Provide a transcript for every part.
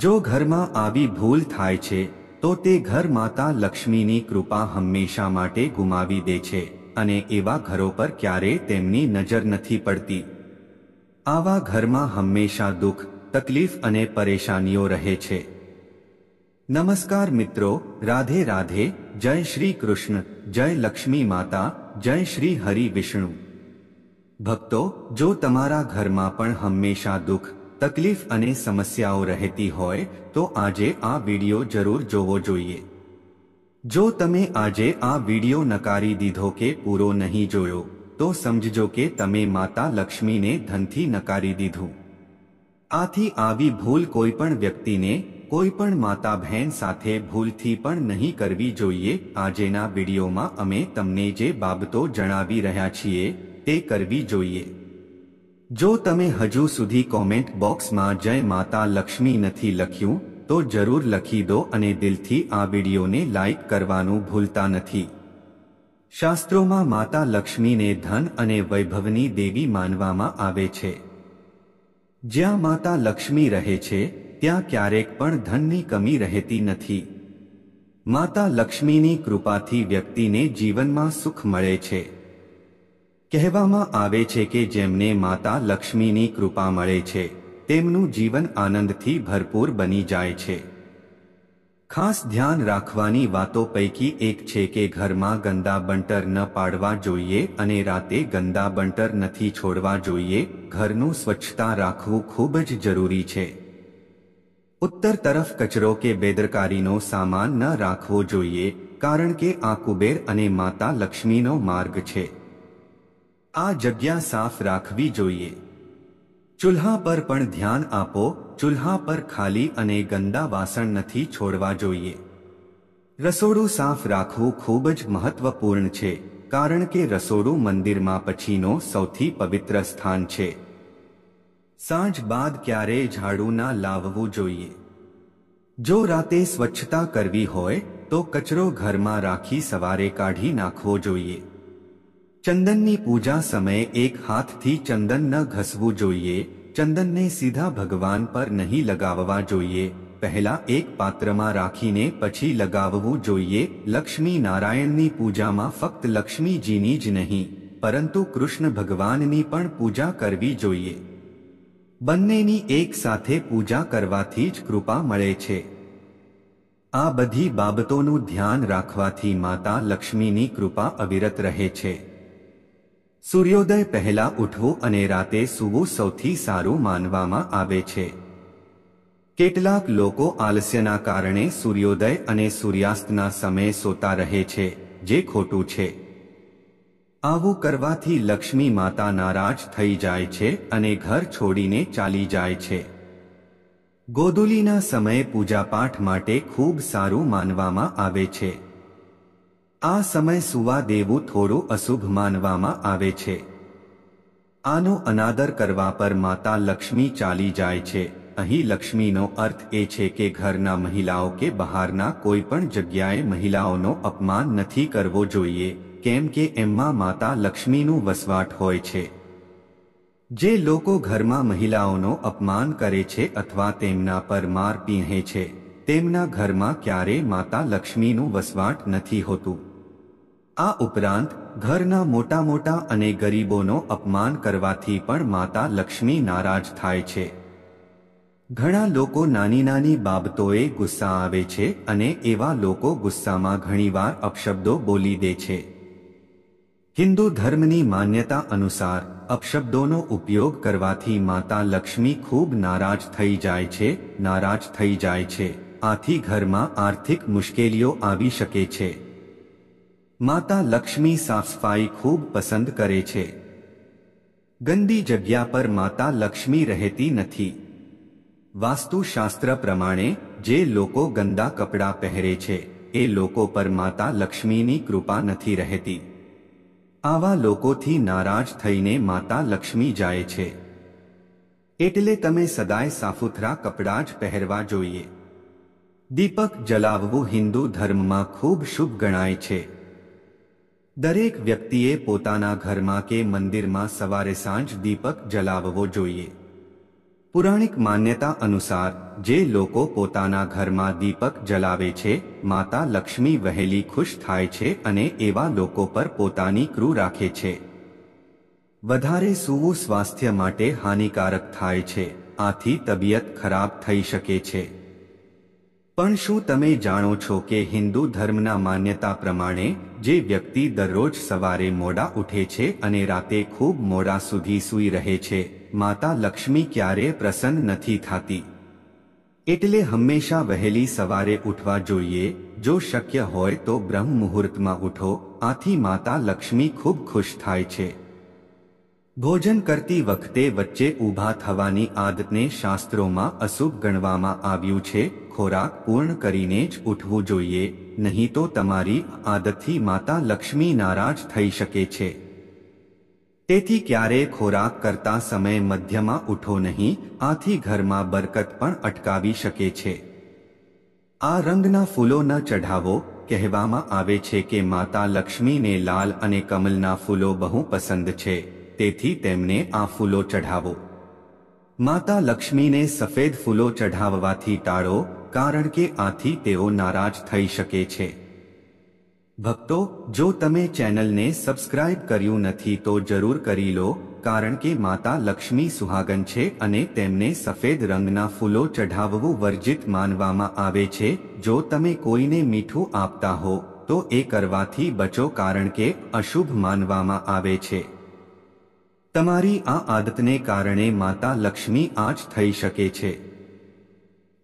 જો ઘરમાં આવી ભૂલ થાય છે તો તે ઘર માતા લક્ષ્મીની કૃપા હંમેશા માટે ગુમાવી દે છે અને એવા ઘરો પર ક્યારેય તેમની નજર નથી પડતી આવા ઘરમાં હંમેશા દુઃખ તકલીફ અને પરેશાનીઓ રહે છે નમસ્કાર મિત્રો રાધે રાધે જય શ્રી કૃષ્ણ જય લક્ષ્મી માતા જય શ્રી હરિ વિષ્ણુ ભક્તો જો તમારા ઘરમાં પણ હંમેશા દુઃખ તકલીફ અને સમસ્યાઓ રહેતી હોય તો આજે આ વિડીયો જરૂર જોવો જોઈએ જો તમે આજે આ વિડીયો નકારી દીધો કે પૂરો નહીં જોયો તો સમજજો કે તમે માતા લક્ષ્મીને ધનથી નકારી દીધું આથી આવી ભૂલ કોઈપણ વ્યક્તિને કોઈ પણ માતા બહેન સાથે ભૂલથી પણ નહીં કરવી જોઈએ આજેના વિડીયોમાં અમે તમને જે બાબતો જણાવી રહ્યા છીએ તે કરવી જોઈએ જો તમે હજુ સુધી કોમેન્ટ બોક્સમાં જય માતા લક્ષ્મી નથી લખ્યું તો જરૂર લખી દો અને દિલથી આ વિડીયોને લાઈક કરવાનું ભૂલતા નથી શાસ્ત્રોમાં માતા લક્ષ્મીને ધન અને વૈભવની દેવી માનવામાં આવે છે જ્યાં માતા લક્ષ્મી રહે છે ત્યાં ક્યારેક પણ ધનની કમી રહેતી નથી માતા લક્ષ્મીની કૃપાથી વ્યક્તિને જીવનમાં સુખ મળે છે કહેવામાં આવે છે કે જેમને માતા લક્ષ્મીની કૃપા મળે છે તેમનું જીવન આનંદથી ભરપૂર બની જાય છે ખાસ ધ્યાન રાખવાની વાતો પૈકી એક છે કે ઘરમાં ગંદા બંટર ન પાડવા જોઈએ અને રાતે ગંદા બંટર નથી છોડવા જોઈએ ઘરનું સ્વચ્છતા રાખવું ખૂબ જ જરૂરી છે ઉત્તર તરફ કચરો કે બેદરકારીનો સામાન ન રાખવો જોઈએ કારણ કે આ કુબેર અને માતા લક્ષ્મીનો માર્ગ છે આ જગ્યા સાફ રાખવી જોઈએ ચૂલ્હા પર પણ ધ્યાન આપો ચૂલ્હા પર ખાલી અને ગંદા વાસણ નથી છોડવા જોઈએ રસોડું સાફ રાખવું ખૂબ જ મહત્વપૂર્ણ છે કારણ કે રસોડું મંદિરમાં પછીનો સૌથી પવિત્ર સ્થાન છે સાંજ બાદ ક્યારેય ઝાડુ ના લાવવું જોઈએ જો રાતે સ્વચ્છતા કરવી હોય તો કચરો ઘરમાં રાખી સવારે કાઢી નાખવો જોઈએ ચંદનની પૂજા સમયે એક હાથથી ચંદન ન ઘસવું જોઈએ ચંદનને સીધા ભગવાન પર નહીં લગાવવા જોઈએ પહેલા એક પાત્રમાં રાખીને પછી લગાવવું જોઈએ લક્ષ્મી નારાયણની પૂજામાં ફક્ત લક્ષ્મીજીની જ નહીં પરંતુ કૃષ્ણ ભગવાનની પણ પૂજા કરવી જોઈએ બંનેની એક સાથે પૂજા કરવાથી જ કૃપા મળે છે આ બધી બાબતોનું ધ્યાન રાખવાથી માતા લક્ષ્મીની કૃપા અવિરત રહે છે સૂર્યોદય પહેલા ઉઠવું અને રાતે સૂવું સૌથી સારું માનવામાં આવે છે કેટલાક લોકો આલસ્યના કારણે સૂર્યોદય અને સૂર્યાસ્તના સમયે સોતા રહે છે જે ખોટું છે આવું કરવાથી લક્ષ્મી માતા નારાજ થઈ જાય છે અને ઘર છોડીને ચાલી જાય છે ગોદુલીના સમયે પૂજાપાઠ માટે ખૂબ સારું માનવામાં આવે છે આ સમય સુવા દેવું થોડું અશુભ માનવામાં આવે છે આનો અનાદર કરવા પર માતા લક્ષ્મી ચાલી જાય છે અહીં લક્ષ્મીનો અર્થ એ છે કે ઘરના મહિલાઓ કે બહારના કોઈ પણ જગ્યાએ મહિલાઓનો અપમાન નથી કરવો જોઈએ કેમ કે એમમાં માતા લક્ષ્મીનું વસવાટ હોય છે જે લોકો ઘરમાં મહિલાઓનો અપમાન કરે છે અથવા તેમના પર માર પીહે છે તેમના ઘરમાં ક્યારેય માતા લક્ષ્મીનું વસવાટ નથી હોતું આ ઉપરાંત ઘરના મોટા મોટા અને ગરીબોનો અપમાન કરવાથી પણ માતા લક્ષ્મી નારાજ થાય છે ઘણા લોકો નાની નાની બાબતોએ ગુસ્સા આવે છે અને એવા લોકો ગુસ્સામાં ઘણીવાર અપશબ્દો બોલી દે છે હિન્દુ ધર્મની માન્યતા અનુસાર અપશબ્દોનો ઉપયોગ કરવાથી માતા લક્ષ્મી ખૂબ નારાજ થઈ જાય છે નારાજ થઈ જાય છે આથી ઘરમાં આર્થિક મુશ્કેલીઓ આવી શકે છે માતા લક્ષ્મી સાફ સફાઈ ખૂબ પસંદ કરે છે ગંદી જગ્યા પર માતા લક્ષ્મી રહેતી નથી વાસ્તુશાસ્ત્ર પ્રમાણે જે લોકો ગંદા કપડાં પહેરે છે એ લોકો પર માતા લક્ષ્મીની કૃપા નથી રહેતી આવા લોકોથી નારાજ થઈને માતા લક્ષ્મી જાય છે એટલે તમે સદાય સાફુથરા કપડાં જ પહેરવા જોઈએ દીપક જલાવવું હિન્દુ ધર્મમાં ખૂબ શુભ ગણાય છે દરેક વ્યક્તિએ પોતાના ઘરમાં કે મંદિરમાં સવારે સાંજ દીપક જલાવવો જોઈએ પુરાણિક માન્યતા અનુસાર જે લોકો પોતાના ઘરમાં દીપક જલાવે છે માતા લક્ષ્મી વહેલી ખુશ થાય છે અને એવા લોકો પર પોતાની ક્રૂ રાખે છે વધારે સૂવું સ્વાસ્થ્ય માટે હાનિકારક થાય છે આથી તબિયત ખરાબ થઈ શકે છે પણ શું તમે જાણો છો કે હિન્દુ ધર્મના માન્યતા પ્રમાણે જે વ્યક્તિ દરરોજ સવારે મોડા ઉઠે છે અને રાતે ખૂબ મોડા સુધી સૂઈ રહે છે માતા લક્ષ્મી ક્યારે પ્રસન્ન નથી થતી એટલે હંમેશા વહેલી સવારે ઉઠવા જોઈએ જો શક્ય હોય તો બ્રહ્મ મુહૂર્તમાં ઉઠો આથી માતા લક્ષ્મી ખૂબ ખુશ થાય છે ભોજન કરતી વખતે વચ્ચે ઊભા થવાની આદતને શાસ્ત્રોમાં અશુભ ગણવામાં આવ્યું છે ખોરાક પૂર્ણ કરીને જ ઉઠવું જોઈએ નહીં તો તમારી આદતથી માતા લક્ષ્મી નારાજ થઈ શકે છે તેથી ક્યારે ખોરાક કરતા સમય મધ્યમાં ઉઠો નહીં આથી ઘરમાં બરકત પણ અટકાવી શકે છે આ રંગના ફૂલો ન ચઢાવો કહેવામાં આવે છે કે માતા લક્ષ્મીને લાલ અને કમલના ફૂલો બહુ પસંદ છે તેથી તેમને આ ફૂલો ચઢાવો માતા લક્ષ્મીને સફેદ ફૂલો ચઢાવવાથી ટાળો કારણ કે આથી તેઓ નારાજ થઈ શકે છે ભક્તો જો તમે ચેનલને સબસ્ક્રાઇબ કર્યું નથી તો જરૂર કરી લો કારણ કે માતા લક્ષ્મી સુહાગન છે અને તેમને સફેદ રંગના ફૂલો ચઢાવવું વર્જિત માનવામાં આવે છે જો તમે કોઈને મીઠું આપતા હો તો એ કરવાથી બચો કારણ કે અશુભ માનવામાં આવે છે તમારી આ આદતને કારણે માતા લક્ષ્મી આજ થઈ શકે છે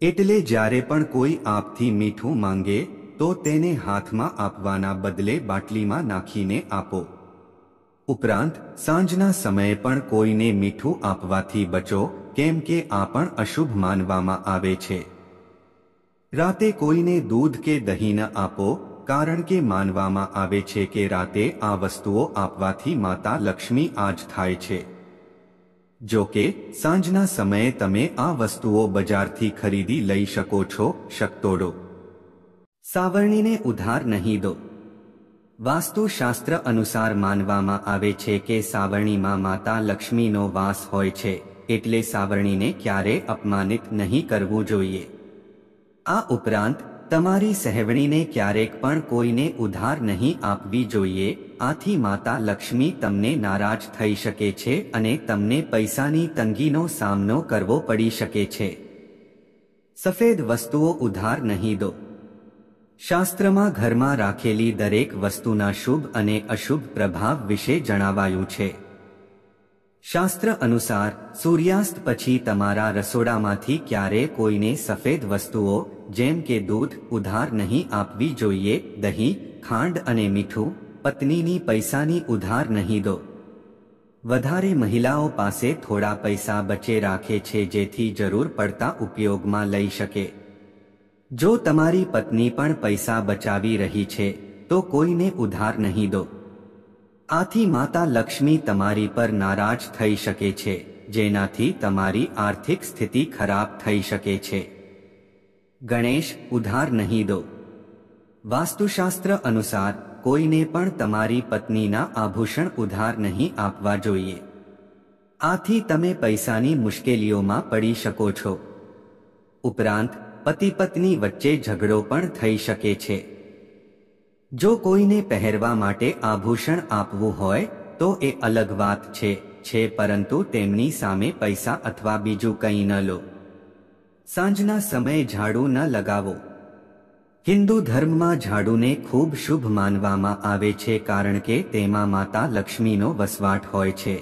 એટલે જ્યારે પણ કોઈ આપથી મીઠું માંગે તો તેને હાથમાં આપવાના બદલે બાટલીમાં નાખીને આપો ઉપરાંત સાંજના સમયે પણ કોઈને મીઠું આપવાથી બચો કેમ કે આ પણ અશુભ માનવામાં આવે છે રાતે કોઈને દૂધ કે દહીં ન આપો કારણ કે માનવામાં આવે છે કે રાતે આ વસ્તુઓ આપવાથી માતા લક્ષ્મી આજ થાય છે જો કે સાંજના સમયે તમે આ વસ્તુઓ બજારથી ખરીદી લઈ શકો છો શક્તોડો સાવરણીને ઉધાર નહીં દો વાસ્તુશાસ્ત્ર અનુસાર માનવામાં આવે છે કે સાવરણીમાં માતા લક્ષ્મીનો વાસ હોય છે એટલે સાવરણીને ક્યારે અપમાનિત નહીં કરવું જોઈએ આ ઉપરાંત તમારી સહેવણીને ક્યારેક પણ કોઈને ઉધાર નહીં આપવી જોઈએ આથી માતા લક્ષ્મી તમને નારાજ થઈ શકે છે અને તમને પૈસાની તંગીનો સામનો કરવો પડી શકે છે સફેદ વસ્તુઓ ઉધાર નહીં દો શાસ્ત્રમાં ઘરમાં રાખેલી દરેક વસ્તુના શુભ અને અશુભ પ્રભાવ વિશે જણાવાયું છે શાસ્ત્ર અનુસાર સૂર્યાસ્ત પછી તમારા રસોડામાંથી ક્યારે કોઈને સફેદ વસ્તુઓ જેમ કે દૂધ ઉધાર નહીં આપવી જોઈએ દહીં ખાંડ અને મીઠું પત્નીની પૈસાની ઉધાર નહીં દો વધારે મહિલાઓ પાસે થોડા પૈસા બચે રાખે છે જેથી જરૂર પડતા ઉપયોગમાં લઈ શકે જો તમારી પત્ની પણ પૈસા બચાવી રહી છે તો કોઈને ઉધાર નહીં દો આથી માતા લક્ષ્મી તમારી પર નારાજ થઈ શકે છે જેનાથી તમારી આર્થિક સ્થિતિ ખરાબ થઈ શકે છે ગણેશ ઉધાર નહીં દો વાસ્તુશાસ્ત્ર અનુસાર કોઈને પણ તમારી પત્નીના આભૂષણ ઉધાર નહીં આપવા જોઈએ આથી તમે પૈસાની મુશ્કેલીઓમાં પડી શકો છો ઉપરાંત પતિ પત્ની વચ્ચે ઝઘડો પણ થઈ શકે છે જો કોઈને પહેરવા માટે આભૂષણ આપવું હોય તો એ અલગ વાત છે છે પરંતુ તેમની સામે પૈસા અથવા બીજું કંઈ ન લો સાંજના સમયે ઝાડુ ન લગાવો હિન્દુ ધર્મમાં ઝાડુને ખૂબ શુભ માનવામાં આવે છે કારણ કે તેમાં માતા લક્ષ્મીનો વસવાટ હોય છે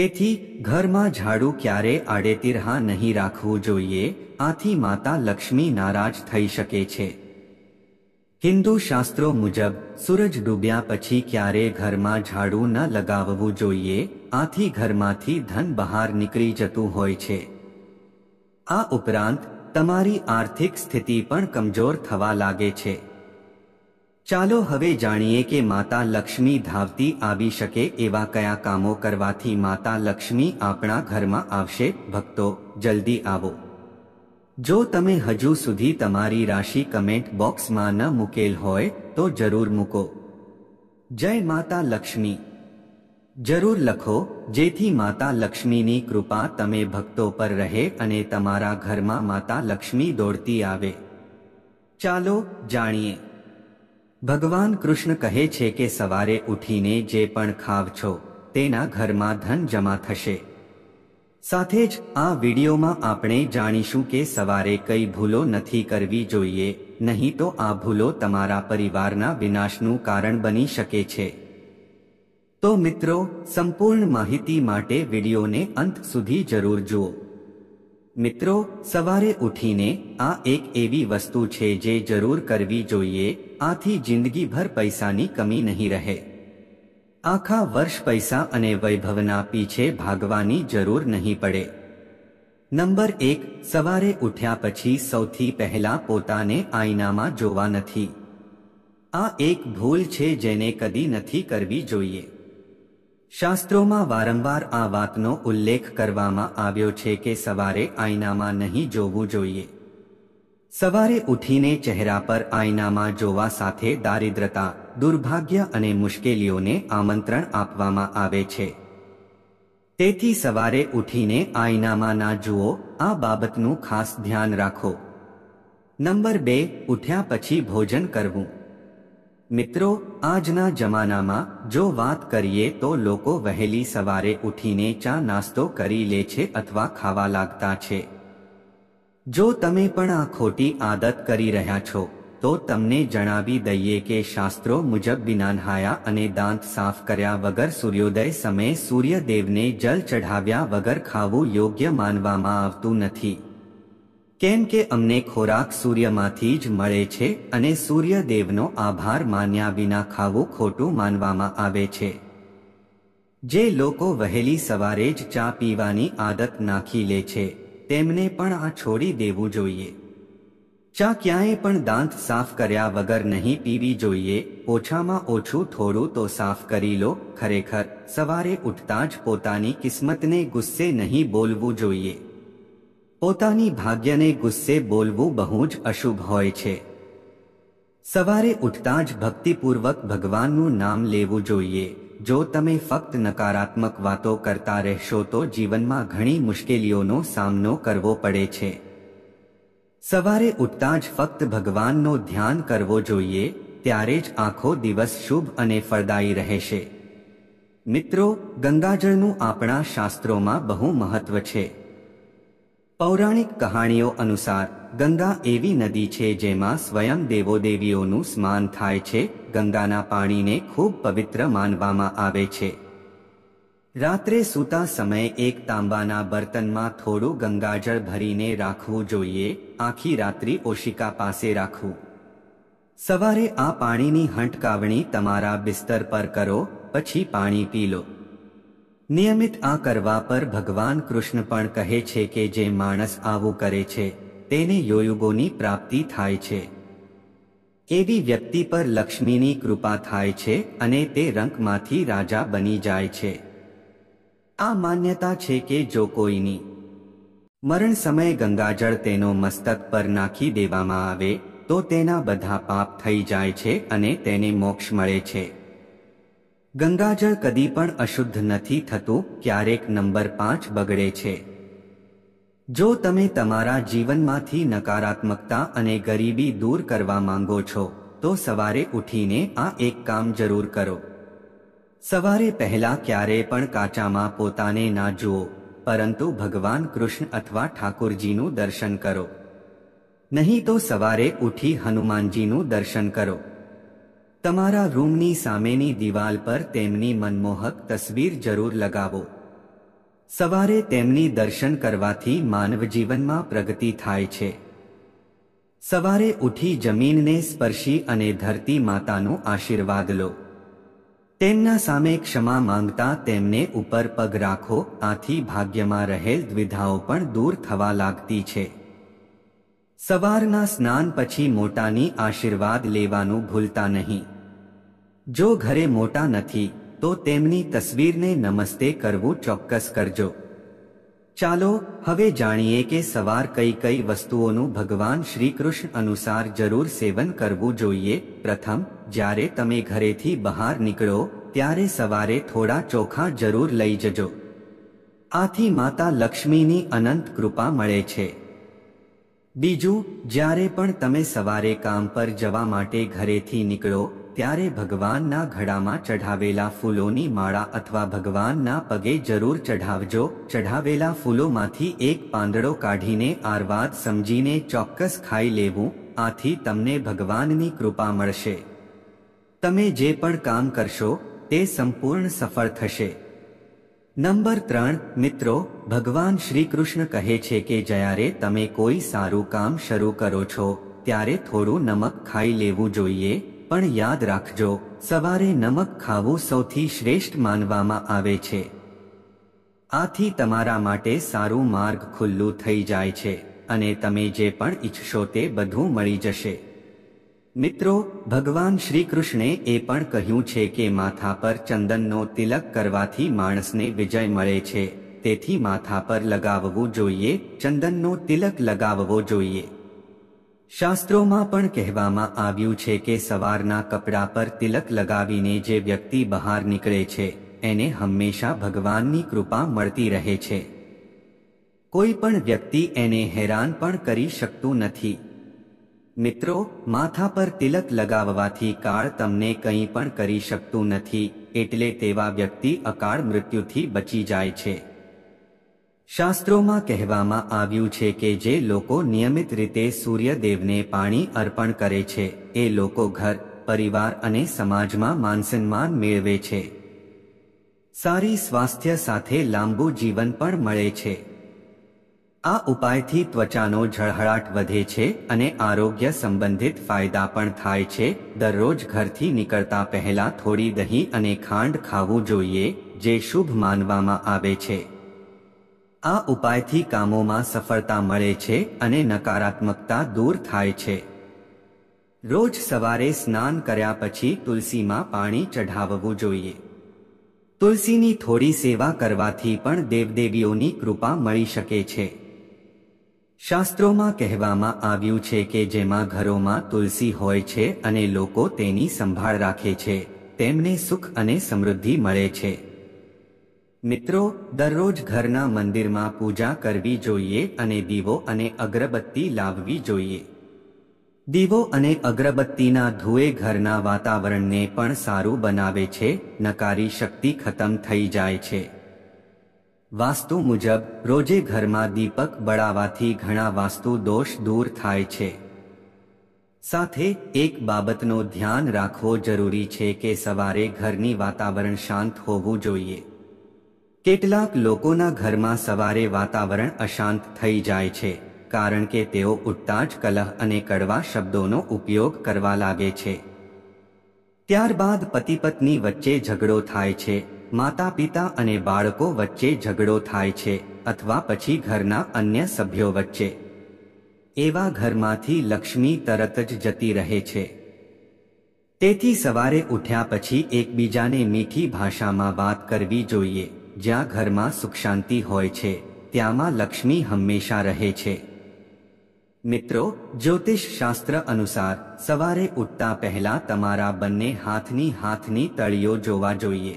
તેથી ઘરમાં ઝાડુ ક્યારે આડેતિરહા નહીં રાખવું જોઈએ આથી માતા લક્ષ્મી નારાજ થઈ શકે છે હિન્દુ શાસ્ત્રો મુજબ સૂરજ ડૂબ્યા પછી ક્યારે ઘરમાં ઝાડુ ન લગાવવું જોઈએ આથી ઘરમાંથી ધન બહાર નીકળી જતું હોય છે આ ઉપરાંત તમારી આર્થિક સ્થિતિ પણ કમજોર થવા લાગે છે ચાલો હવે જાણીએ કે માતા લક્ષ્મી ધાવતી આવી શકે એવા કયા કામો કરવાથી માતા લક્ષ્મી આપણા ઘરમાં આવશે ભક્તો જલ્દી આવો જો તમે હજુ સુધી તમારી રાશિ કમેન્ટ બોક્સમાં ન મૂકેલ હોય તો જરૂર મૂકો જય માતા લક્ષ્મી જરૂર લખો જેથી માતા લક્ષ્મીની કૃપા તમે ભક્તો પર રહે અને તમારા ઘરમાં માતા લક્ષ્મી દોડતી આવે ચાલો જાણીએ ભગવાન કૃષ્ણ કહે છે કે સવારે ઉઠીને જે પણ ખાવ છો તેના ઘરમાં ધન જમા થશે સાથે જ આ વિડીયોમાં આપણે જાણીશું કે સવારે કઈ ભૂલો નથી કરવી જોઈએ નહીં તો આ ભૂલો તમારા પરિવારના વિનાશનું કારણ બની શકે છે તો મિત્રો સંપૂર્ણ માહિતી માટે વિડીયોને અંત સુધી જરૂર જુઓ મિત્રો સવારે ઉઠીને આ એક એવી વસ્તુ છે જે જરૂર કરવી જોઈએ આથી જિંદગીભર પૈસાની કમી નહીં રહે આખા વર્ષ પૈસા અને વૈભવના પીછે ભાગવાની જરૂર નહીં પડે નંબર એક સવારે ઉઠ્યા પછી સૌથી પહેલા પોતાને આઈનામાં જોવા નથી આ એક ભૂલ છે જેને કદી નથી કરવી જોઈએ શાસ્ત્રોમાં વારંવાર આ વાતનો ઉલ્લેખ કરવામાં આવ્યો છે કે સવારે આઈનામાં નહીં જોવું જોઈએ સવારે ઉઠીને ચહેરા પર આઈનામાં જોવા સાથે દારિદ્રતા દુર્ભાગ્ય અને મુશ્કેલીઓને આમંત્રણ આપવામાં આવે છે તેથી સવારે ઉઠીને આઈનામાં ના જુઓ આ બાબતનું ખાસ ધ્યાન રાખો નંબર બે ઉઠ્યા પછી ભોજન કરવું મિત્રો આજના જમાનામાં જો વાત કરીએ તો લોકો વહેલી સવારે ઉઠીને ચા નાસ્તો કરી લે છે અથવા ખાવા લાગતા છે જો તમે પણ આ ખોટી આદત કરી રહ્યા છો તો તમને જણાવી દઈએ કે શાસ્ત્રો મુજબ બિનાનહાયા અને દાંત સાફ કર્યા વગર સૂર્યોદય સમયે સૂર્યદેવને જલ ચઢાવ્યા વગર ખાવું યોગ્ય માનવામાં આવતું નથી કેમ કે અમને ખોરાક સૂર્યમાંથી જ મળે છે અને સૂર્યદેવનો આભાર માન્યા વિના ખાવું ખોટું માનવામાં આવે છે જે લોકો વહેલી સવારે જ ચા પીવાની આદત નાખી લે છે તેમને પણ આ છોડી દેવું જોઈએ ચા ક્યાંય પણ દાંત સાફ કર્યા વગર નહીં પીવી જોઈએ ઓછામાં ઓછું થોડું તો સાફ કરી લો ખરેખર સવારે ઉઠતા જ પોતાની કિસ્મતને ગુસ્સે નહીં બોલવું જોઈએ પોતાની ભાગ્યને ગુસ્સે બોલવું બહુ જ અશુભ હોય છે સવારે ઉઠતા જ ભક્તિપૂર્વક ભગવાનનું નામ લેવું જોઈએ જો તમે ફક્ત નકારાત્મક વાતો કરતા રહેશો તો જીવનમાં ઘણી મુશ્કેલીઓનો સામનો કરવો પડે છે સવારે ઉઠતા જ ફક્ત ભગવાનનો ધ્યાન કરવો જોઈએ ત્યારે જ આખો દિવસ શુભ અને ફળદાયી રહેશે મિત્રો ગંગાજળનું આપણા શાસ્ત્રોમાં બહુ મહત્વ છે પૌરાણિક કહાણીઓ અનુસાર ગંગા એવી નદી છે જેમાં સ્વયં દેવોદેવીઓનું સ્નાન થાય છે ગંગાના પાણીને ખૂબ પવિત્ર માનવામાં આવે છે રાત્રે સૂતા સમયે એક તાંબાના બર્તનમાં થોડું ગંગાજળ ભરીને રાખવું જોઈએ આખી રાત્રિ ઓશિકા પાસે રાખવું સવારે આ પાણીની હંટકાવણી તમારા બિસ્તર પર કરો પછી પાણી પી લો નિયમિત આ કરવા પર ભગવાન કૃષ્ણ પણ કહે છે કે જે માણસ આવું કરે છે તેને યોયુગોની પ્રાપ્તિ થાય છે એવી વ્યક્તિ પર લક્ષ્મીની કૃપા થાય છે અને તે રંકમાંથી રાજા બની જાય છે આ માન્યતા છે કે જો કોઈની મરણ સમયે ગંગાજળ તેનો મસ્તક પર નાખી દેવામાં આવે તો તેના બધા પાપ થઈ જાય છે અને તેને મોક્ષ મળે છે ગંગાજળ કદી પણ અશુદ્ધ નથી થતું ક્યારેક નંબર પાંચ બગડે છે જો તમે તમારા જીવનમાંથી નકારાત્મકતા અને ગરીબી દૂર કરવા માંગો છો તો સવારે ઉઠીને આ એક કામ જરૂર કરો સવારે પહેલા ક્યારે પણ કાચામાં પોતાને ના જુઓ પરંતુ ભગવાન કૃષ્ણ અથવા ઠાકોરજીનું દર્શન કરો નહીં તો સવારે ઉઠી હનુમાનજીનું દર્શન કરો તમારા રૂમની સામેની દિવાલ પર તેમની મનમોહક તસવીર જરૂર લગાવો સવારે તેમની દર્શન કરવાથી માનવ જીવનમાં પ્રગતિ થાય છે સવારે ઉઠી જમીનને સ્પર્શી અને ધરતી માતાનો આશીર્વાદ લો તેમના સામે ક્ષમા માંગતા તેમને ઉપર પગ રાખો આથી ભાગ્યમાં રહેલ દ્વિધાઓ પણ દૂર થવા લાગતી છે સવારના સ્નાન પછી મોટાની આશીર્વાદ લેવાનું ભૂલતા નહીં જો ઘરે મોટા નથી તો તેમની તસવીરને નમસ્તે કરવું ચોક્કસ કરજો ચાલો હવે જાણીએ કે સવાર કઈ કઈ વસ્તુઓનું ભગવાન શ્રીકૃષ્ણ અનુસાર જરૂર સેવન કરવું જોઈએ પ્રથમ જ્યારે તમે ઘરેથી બહાર નીકળો ત્યારે સવારે થોડા ચોખા જરૂર લઈ જજો આથી માતા લક્ષ્મીની અનંત કૃપા મળે છે બીજું જ્યારે પણ તમે સવારે કામ પર જવા માટે ઘરેથી નીકળો ત્યારે ભગવાનના ઘડામાં ચઢાવેલા ફૂલોની માળા અથવા ભગવાનના પગે જરૂર ચઢાવજો ચઢાવેલા ફૂલોમાંથી એક પાંદડો કાઢીને આરવાદ સમજીને ચોક્કસ ખાઈ લેવું આથી તમને ભગવાનની કૃપા મળશે તમે જે પણ કામ કરશો તે સંપૂર્ણ સફળ થશે નંબર ત્રણ મિત્રો ભગવાન શ્રી કૃષ્ણ કહે છે કે જ્યારે તમે કોઈ સારું કામ શરૂ કરો છો ત્યારે થોડું નમક ખાઈ લેવું જોઈએ પણ યાદ રાખજો સવારે નમક ખાવું સૌથી શ્રેષ્ઠ માનવામાં આવે છે આથી તમારા માટે સારું માર્ગ ખુલ્લું થઈ જાય છે અને તમે જે પણ ઈચ્છશો તે બધું મળી જશે મિત્રો ભગવાન શ્રી કૃષ્ણે એ પણ કહ્યું છે કે માથા પર ચંદનનો તિલક કરવાથી માણસને વિજય મળે છે તેથી માથા પર લગાવવું જોઈએ ચંદનનો તિલક લગાવવો જોઈએ શાસ્ત્રોમાં પણ કહેવામાં આવ્યું છે કે સવારના કપડા પર તિલક લગાવીને જે વ્યક્તિ બહાર નીકળે છે એને હંમેશા ભગવાનની કૃપા મળતી રહે છે કોઈ પણ વ્યક્તિ એને હેરાન પણ કરી શકતું નથી મિત્રો માથા પર તિલક લગાવવાથી કાળ તમને કંઈ પણ કરી શકતું નથી એટલે તેવા વ્યક્તિ અકાળ મૃત્યુથી બચી જાય છે શાસ્ત્રોમાં કહેવામાં આવ્યું છે કે જે લોકો નિયમિત રીતે સૂર્યદેવને પાણી અર્પણ કરે છે એ લોકો ઘર પરિવાર અને સમાજમાં માનસન્માન મેળવે છે સારી સ્વાસ્થ્ય સાથે લાંબુ જીવન પણ મળે છે આ ઉપાયથી ત્વચાનો ઝળહળાટ વધે છે અને આરોગ્ય સંબંધિત ફાયદા પણ થાય છે દરરોજ ઘરથી નીકળતા પહેલા થોડી દહીં અને ખાંડ ખાવું જોઈએ જે શુભ માનવામાં આવે છે આ ઉપાયથી કામોમાં સફળતા મળે છે અને નકારાત્મકતા દૂર થાય છે રોજ સવારે સ્નાન કર્યા પછી તુલસીમાં પાણી ચઢાવવું જોઈએ તુલસીની થોડી સેવા કરવાથી પણ દેવદેવીઓની કૃપા મળી શકે છે શાસ્ત્રોમાં કહેવામાં આવ્યું છે કે જેમાં ઘરોમાં તુલસી હોય છે અને લોકો તેની સંભાળ રાખે છે તેમને સુખ અને સમૃદ્ધિ મળે છે મિત્રો દરરોજ ઘરના મંદિરમાં પૂજા કરવી જોઈએ અને દીવો અને અગરબત્તી લાવવી જોઈએ દીવો અને અગરબત્તીના ધુએ ઘરના વાતાવરણને પણ સારું બનાવે છે નકારી શક્તિ ખતમ થઈ જાય છે વાસ્તુ મુજબ રોજે ઘરમાં દીપક બળાવાથી ઘણા વાસ્તુ દોષ દૂર થાય છે સાથે એક બાબતનો ધ્યાન રાખવો જરૂરી છે કે સવારે ઘરની વાતાવરણ શાંત હોવું જોઈએ કેટલાક લોકોના ઘરમાં સવારે વાતાવરણ અશાંત થઈ જાય છે કારણ કે તેઓ ઉઠતા જ કલહ અને કડવા શબ્દોનો ઉપયોગ કરવા લાગે છે ત્યારબાદ પતિ પત્ની વચ્ચે ઝઘડો થાય છે માતા પિતા અને બાળકો વચ્ચે ઝઘડો થાય છે અથવા પછી ઘરના અન્ય સભ્યો વચ્ચે એવા ઘરમાંથી લક્ષ્મી તરત જ જતી રહે છે તેથી સવારે ઉઠ્યા પછી એકબીજાને મીઠી ભાષામાં વાત કરવી જોઈએ જ્યાં ઘરમાં સુખ શાંતિ હોય છે ત્યાંમાં લક્ષ્મી હંમેશા રહે છે મિત્રો જ્યોતિષ શાસ્ત્ર અનુસાર સવારે ઉઠતા પહેલા તમારા બંને હાથની હાથની તળીઓ જોવા જોઈએ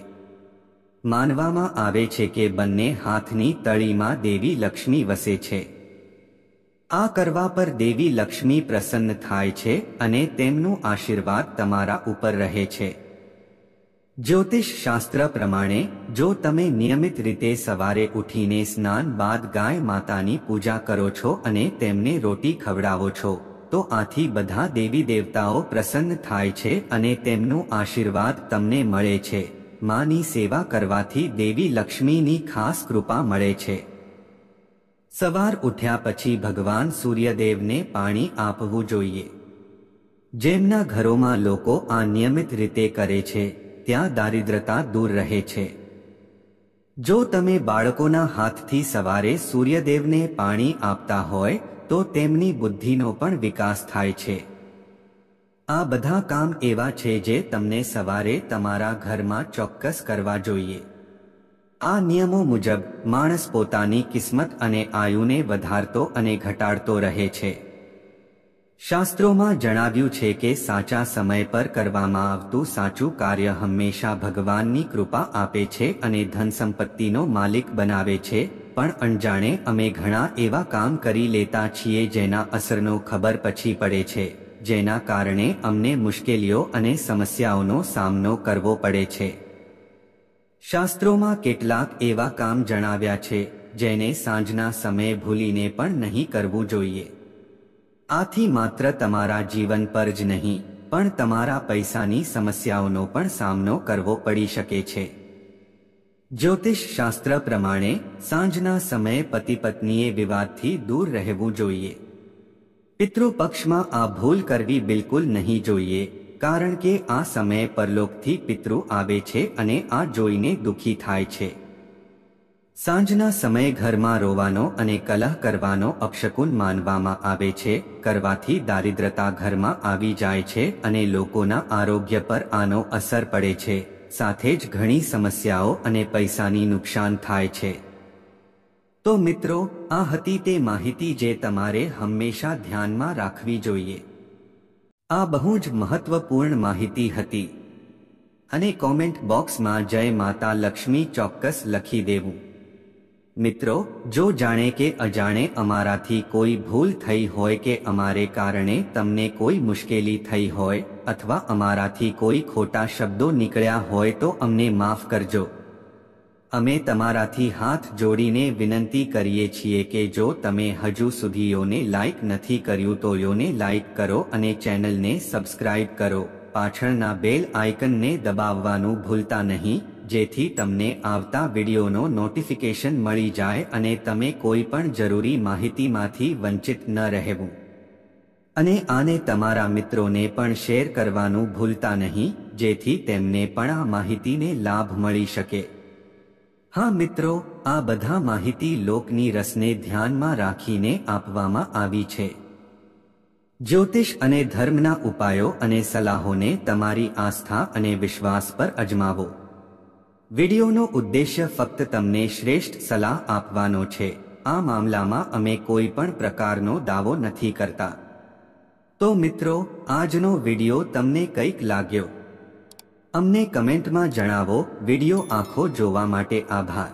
માનવામાં આવે છે કે બંને હાથની તળીમાં દેવી લક્ષ્મી વસે છે આ કરવા પર દેવી લક્ષ્મી પ્રસન્ન થાય છે અને તેમનું આશીર્વાદ તમારા ઉપર રહે છે જ્યોતિષ શાસ્ત્ર પ્રમાણે જો તમે નિયમિત રીતે સવારે ઉઠીને સ્નાન બાદ ગાય માતાની પૂજા કરો છો અને તેમને રોટી ખવડાવો છો તો આથી બધા દેવી દેવતાઓ પ્રસન્ન થાય છે અને તેમનો આશીર્વાદ તમને મળે છે માની સેવા કરવાથી દેવી લક્ષ્મીની ખાસ કૃપા મળે છે સવાર ઉઠ્યા પછી ભગવાન સૂર્યદેવને પાણી આપવું જોઈએ જેમના ઘરોમાં લોકો આ નિયમિત રીતે કરે છે ત્યાં દારિદ્રતા દૂર રહે છે જો તમે બાળકોના હાથથી સવારે સૂર્યદેવને પાણી આપતા હોય તો તેમની બુદ્ધિનો પણ વિકાસ થાય છે આ બધા કામ એવા છે જે તમને સવારે તમારા ઘરમાં ચોક્કસ કરવા જોઈએ આ નિયમો મુજબ માણસ પોતાની કિસ્મત અને આયુને વધારતો અને ઘટાડતો રહે છે શાસ્ત્રોમાં જણાવ્યું છે કે સાચા સમય પર કરવામાં આવતું સાચું કાર્ય હંમેશા ભગવાનની કૃપા આપે છે અને ધન સંપત્તિનો માલિક બનાવે છે પણ અણજાણે અમે ઘણા એવા કામ કરી લેતા છીએ જેના અસરનો ખબર પછી પડે છે જેના કારણે અમને મુશ્કેલીઓ અને સમસ્યાઓનો સામનો કરવો પડે છે શાસ્ત્રોમાં કેટલાક એવા કામ જણાવ્યા છે જેને સાંજના સમયે ભૂલીને પણ નહીં કરવું જોઈએ આથી માત્ર તમારા જીવન પર જ નહીં પણ તમારા પૈસાની સમસ્યાઓનો પણ સામનો કરવો પડી શકે છે જ્યોતિષ શાસ્ત્ર પ્રમાણે સાંજના સમયે પતિ પત્નીએ વિવાદથી દૂર રહેવું જોઈએ પિતૃપક્ષમાં આ ભૂલ કરવી બિલકુલ નહીં જોઈએ કારણ કે આ સમયે પરલોકથી પિતૃ આવે છે અને આ જોઈને દુઃખી થાય છે સાંજના સમયે ઘરમાં રોવાનો અને કલહ કરવાનો અપશકુન માનવામાં આવે છે કરવાથી દારિદ્રતા ઘરમાં આવી જાય છે અને લોકોના આરોગ્ય પર આનો અસર પડે છે સાથે જ ઘણી સમસ્યાઓ અને પૈસાની નુકસાન થાય છે તો મિત્રો આ હતી તે માહિતી જે તમારે હંમેશા ધ્યાનમાં રાખવી જોઈએ આ બહુ જ મહત્વપૂર્ણ માહિતી હતી અને કોમેન્ટ બોક્સમાં જય માતા લક્ષ્મી ચોક્કસ લખી દેવું મિત્રો જો જાણે કે અજાણે અમારાથી કોઈ ભૂલ થઈ હોય કે અમારે કારણે તમને કોઈ મુશ્કેલી થઈ હોય અથવા અમારાથી કોઈ ખોટા શબ્દો નીકળ્યા હોય તો અમને માફ કરજો અમે તમારાથી હાથ જોડીને વિનંતી કરીએ છીએ કે જો તમે હજુ સુધી યોને લાઇક નથી કર્યું તો યોને લાઇક કરો અને ચેનલને સબસ્ક્રાઇબ કરો પાછળના બેલ આઇકનને દબાવવાનું ભૂલતા નહીં જેથી તમને આવતા વિડીયોનો નોટિફિકેશન મળી જાય અને તમે કોઈ પણ જરૂરી માહિતીમાંથી વંચિત ન રહેવું અને આને તમારા મિત્રોને પણ શેર કરવાનું ભૂલતા નહીં જેથી તેમને પણ આ માહિતીને લાભ મળી શકે હા મિત્રો આ બધા માહિતી લોકની રસને ધ્યાનમાં રાખીને આપવામાં આવી છે જ્યોતિષ અને ધર્મના ઉપાયો અને સલાહોને તમારી આસ્થા અને વિશ્વાસ પર અજમાવો વિડિયોનો ઉદ્દેશ્ય ફક્ત તમને શ્રેષ્ઠ સલાહ આપવાનો છે આ મામલામાં અમે કોઈ પણ પ્રકારનો દાવો નથી કરતા તો મિત્રો આજનો વિડીયો તમને કંઈક લાગ્યો અમને કમેન્ટમાં જણાવો વિડિયો આંખો જોવા માટે આભાર